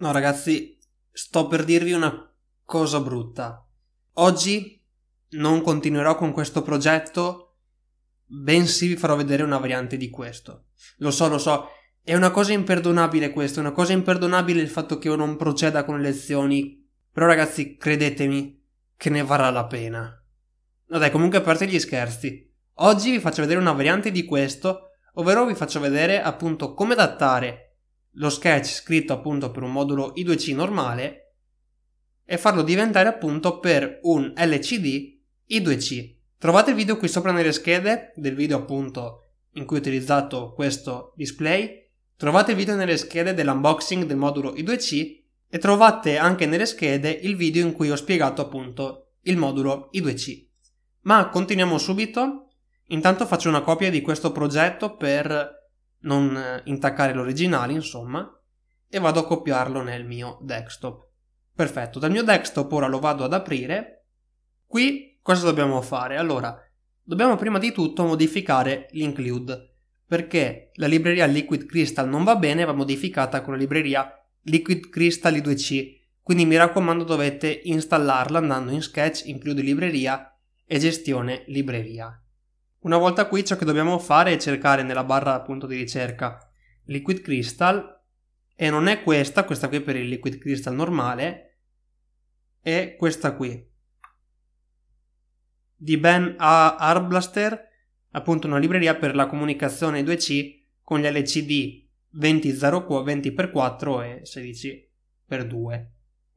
No ragazzi, sto per dirvi una cosa brutta. Oggi non continuerò con questo progetto, bensì vi farò vedere una variante di questo. Lo so, lo so, è una cosa imperdonabile questo, è una cosa imperdonabile il fatto che io non proceda con le lezioni. Però ragazzi, credetemi che ne varrà la pena. Vabbè, comunque a parte gli scherzi. Oggi vi faccio vedere una variante di questo, ovvero vi faccio vedere appunto come adattare lo sketch scritto appunto per un modulo I2C normale e farlo diventare appunto per un LCD I2C. Trovate il video qui sopra nelle schede del video appunto in cui ho utilizzato questo display, trovate il video nelle schede dell'unboxing del modulo I2C e trovate anche nelle schede il video in cui ho spiegato appunto il modulo I2C. Ma continuiamo subito, intanto faccio una copia di questo progetto per non eh, intaccare l'originale insomma, e vado a copiarlo nel mio desktop. Perfetto, dal mio desktop ora lo vado ad aprire. Qui cosa dobbiamo fare? Allora, dobbiamo prima di tutto modificare l'include perché la libreria Liquid Crystal non va bene, va modificata con la libreria Liquid Crystal I2C. Quindi mi raccomando dovete installarla andando in Sketch, Include libreria e gestione libreria. Una volta qui ciò che dobbiamo fare è cercare nella barra appunto di ricerca liquid crystal e non è questa, questa qui per il liquid crystal normale, è questa qui. Di Ben A. Arblaster, appunto una libreria per la comunicazione 2C con gli LCD 20x4 e 16x2.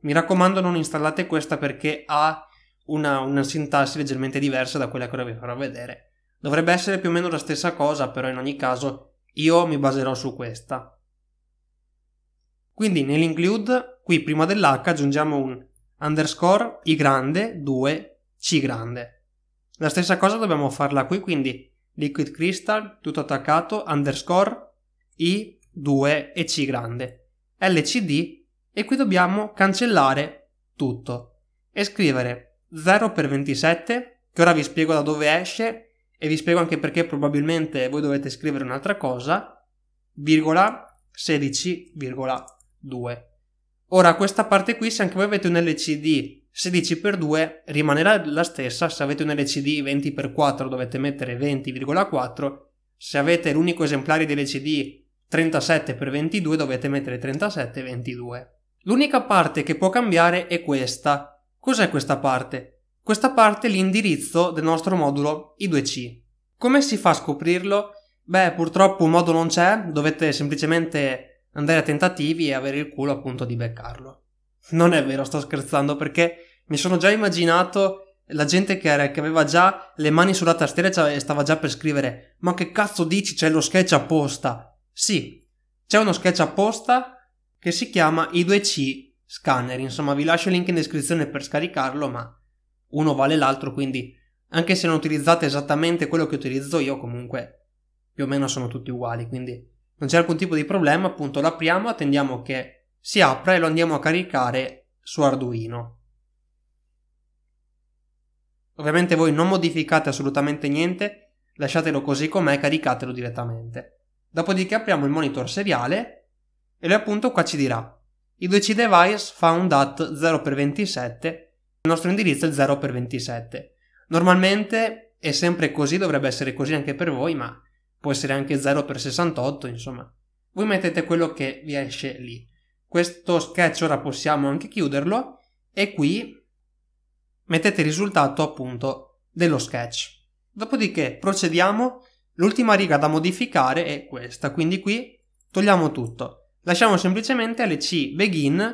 Mi raccomando non installate questa perché ha una, una sintassi leggermente diversa da quella che ora vi farò vedere. Dovrebbe essere più o meno la stessa cosa, però in ogni caso io mi baserò su questa. Quindi nell'include, qui prima dell'H aggiungiamo un underscore i grande 2 c grande. La stessa cosa dobbiamo farla qui, quindi liquid crystal tutto attaccato underscore i 2 e c grande lcd e qui dobbiamo cancellare tutto e scrivere 0 per 27 che ora vi spiego da dove esce e vi spiego anche perché probabilmente voi dovete scrivere un'altra cosa, virgola 16,2. Ora questa parte qui, se anche voi avete un LCD 16x2 rimanerà la stessa, se avete un LCD 20x4 dovete mettere 20,4, se avete l'unico esemplare di LCD 37x22 dovete mettere 3722. L'unica parte che può cambiare è questa. Cos'è questa parte? Questa parte è l'indirizzo del nostro modulo I2C. Come si fa a scoprirlo? Beh, purtroppo un modo non c'è, dovete semplicemente andare a tentativi e avere il culo appunto di beccarlo. Non è vero, sto scherzando perché mi sono già immaginato la gente che, era, che, aveva già le mani sulla tastiera e stava già per scrivere ma che cazzo dici c'è lo sketch apposta sì c'è uno sketch apposta che si chiama i2c scanner insomma vi lascio il link in descrizione per scaricarlo ma uno vale l'altro, quindi anche se non utilizzate esattamente quello che utilizzo io, comunque più o meno sono tutti uguali, quindi non c'è alcun tipo di problema, appunto l'apriamo, attendiamo che si apra e lo andiamo a caricare su Arduino. Ovviamente voi non modificate assolutamente niente, lasciatelo così com'è, caricatelo direttamente. Dopodiché apriamo il monitor seriale e lui appunto qua ci dirà i 2C device found at 0x27 il nostro indirizzo è 0 per 27. Normalmente è sempre così, dovrebbe essere così anche per voi, ma può essere anche 0 per 68, insomma. Voi mettete quello che vi esce lì. Questo sketch ora possiamo anche chiuderlo e qui mettete il risultato appunto dello sketch. Dopodiché procediamo, l'ultima riga da modificare è questa, quindi qui togliamo tutto. Lasciamo semplicemente le C begin,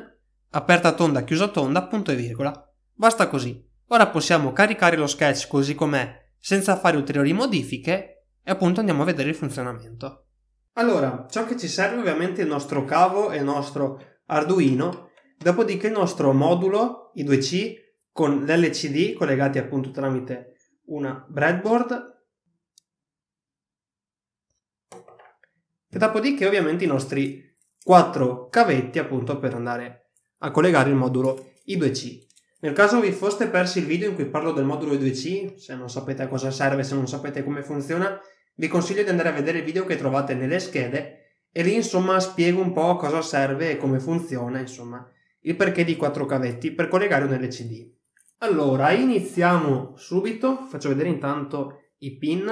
aperta tonda, chiusa tonda, punto e virgola. Basta così. Ora possiamo caricare lo sketch così com'è, senza fare ulteriori modifiche, e appunto andiamo a vedere il funzionamento. Allora, ciò che ci serve ovviamente è il nostro cavo e il nostro Arduino, dopodiché il nostro modulo, i 2C, con l'LCD collegati appunto tramite una breadboard, e dopodiché ovviamente i nostri quattro cavetti appunto per andare a collegare il modulo I2C. Nel caso vi foste persi il video in cui parlo del modulo 2C, se non sapete a cosa serve, se non sapete come funziona, vi consiglio di andare a vedere il video che trovate nelle schede e lì insomma spiego un po' a cosa serve e come funziona, insomma, il perché di quattro cavetti per collegare un LCD. Allora, iniziamo subito, faccio vedere intanto i pin,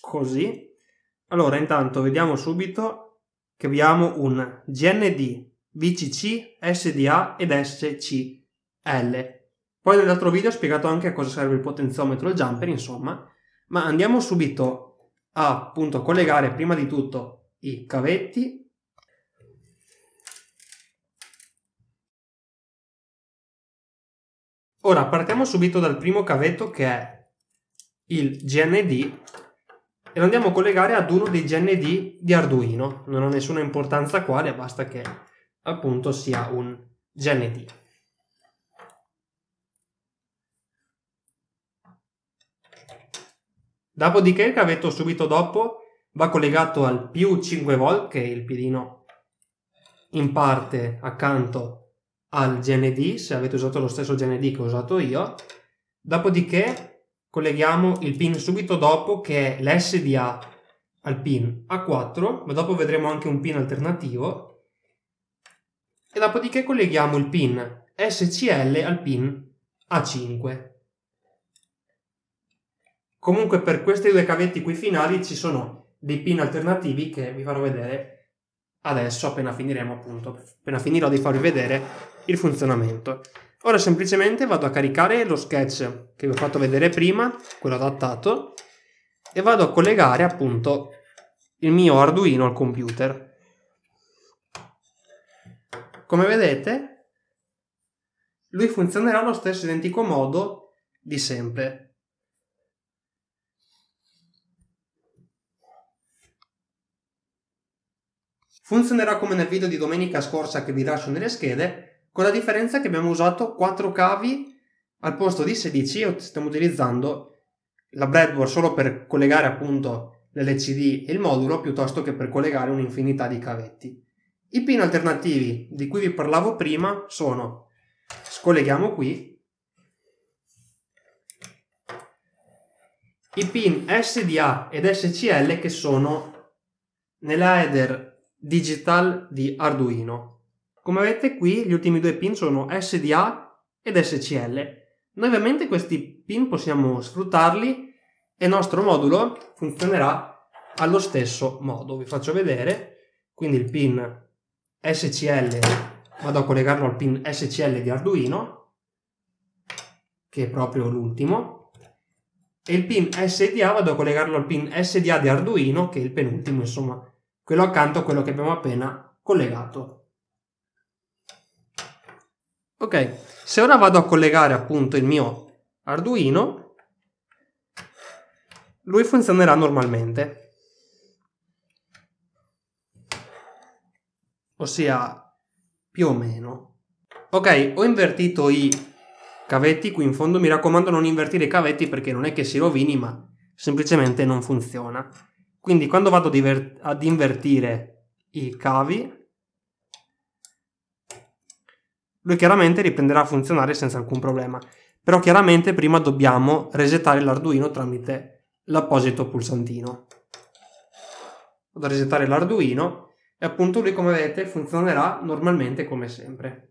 così. Allora, intanto vediamo subito che abbiamo un GND VCC, SDA ed SCL. Poi nell'altro video ho spiegato anche a cosa serve il potenziometro e il jumper, insomma, ma andiamo subito a appunto, collegare prima di tutto i cavetti Ora partiamo subito dal primo cavetto che è il GND e lo andiamo a collegare ad uno dei GND di Arduino. Non ha nessuna importanza quale, basta che appunto sia un GND. Dopodiché il cavetto subito dopo va collegato al più 5 volt che è il pilino in parte accanto al GND se avete usato lo stesso GND che ho usato io dopodiché colleghiamo il pin subito dopo che è l'SDA al pin A4 ma dopo vedremo anche un pin alternativo e dopodiché colleghiamo il pin SCL al pin A5. Comunque per questi due cavetti qui finali ci sono dei pin alternativi che vi farò vedere adesso appena finiremo appunto, appena finirò di farvi vedere il funzionamento. Ora semplicemente vado a caricare lo sketch che vi ho fatto vedere prima, quello adattato, e vado a collegare appunto il mio Arduino al computer. Come vedete, lui funzionerà allo stesso identico modo di sempre. Funzionerà come nel video di domenica scorsa che vi lascio nelle schede, con la differenza che abbiamo usato 4 cavi al posto di 16 e stiamo utilizzando la breadboard solo per collegare appunto l'LCD e il modulo piuttosto che per collegare un'infinità di cavetti. I pin alternativi di cui vi parlavo prima sono, scolleghiamo qui, i pin SDA ed SCL che sono nella header digital di Arduino. Come vedete qui gli ultimi due pin sono SDA ed SCL. Noi ovviamente questi pin possiamo sfruttarli e il nostro modulo funzionerà allo stesso modo. Vi faccio vedere, quindi il pin SCL, vado a collegarlo al pin SCL di Arduino, che è proprio l'ultimo, e il pin SDA vado a collegarlo al pin SDA di Arduino, che è il penultimo, insomma, quello accanto a quello che abbiamo appena collegato. Ok, se ora vado a collegare appunto il mio Arduino, lui funzionerà normalmente. ossia più o meno. Ok, ho invertito i cavetti qui in fondo, mi raccomando non invertire i cavetti perché non è che si rovini, ma semplicemente non funziona. Quindi quando vado ad invertire i cavi, lui chiaramente riprenderà a funzionare senza alcun problema. Però chiaramente prima dobbiamo resettare l'Arduino tramite l'apposito pulsantino. Vado a resettare l'Arduino e appunto lui come vedete funzionerà normalmente come sempre.